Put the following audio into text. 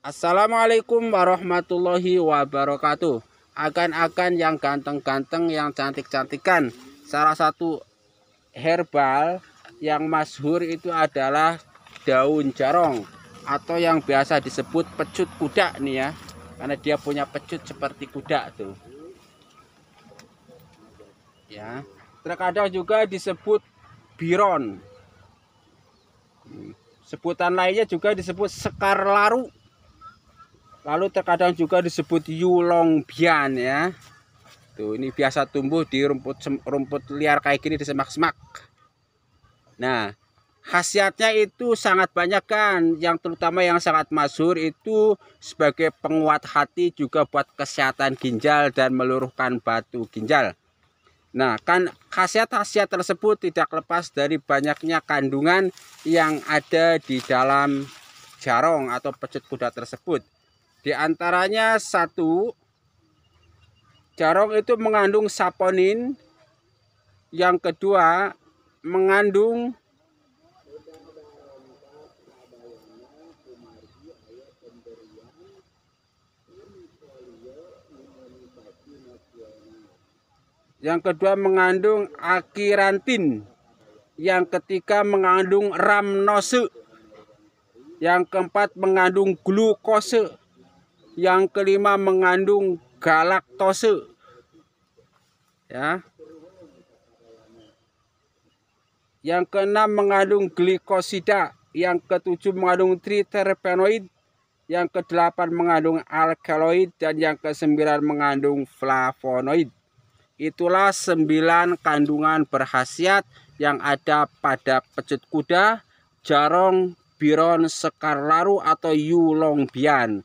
Assalamualaikum warahmatullahi wabarakatuh. Akan-akan yang ganteng-ganteng, yang cantik-cantikan. Salah satu herbal yang masyhur itu adalah daun jarong atau yang biasa disebut pecut kuda nih ya. Karena dia punya pecut seperti kuda tuh. Ya. Terkadang juga disebut biron. Hmm. Sebutan lainnya juga disebut sekar laru lalu terkadang juga disebut yulong Bian ya tuh ini biasa tumbuh di rumput rumput liar kayak gini di semak-semak nah khasiatnya itu sangat banyak kan yang terutama yang sangat masyhur itu sebagai penguat hati juga buat kesehatan ginjal dan meluruhkan batu ginjal nah kan khasiat-khasiat tersebut tidak lepas dari banyaknya kandungan yang ada di dalam jarong atau pecut kuda tersebut di antaranya satu, jarong itu mengandung saponin. Yang kedua, mengandung Yang kedua mengandung akirantin. Yang ketiga mengandung ramnose. Yang keempat mengandung glukose. Yang kelima mengandung galaktose. Ya. Yang keenam mengandung glikosida, yang ketujuh mengandung triterpenoid, yang kedelapan mengandung alkaloid dan yang kesembilan mengandung flavonoid. Itulah sembilan kandungan berhasiat yang ada pada pecut kuda, jarong, biron, sekar laru atau yulongbian.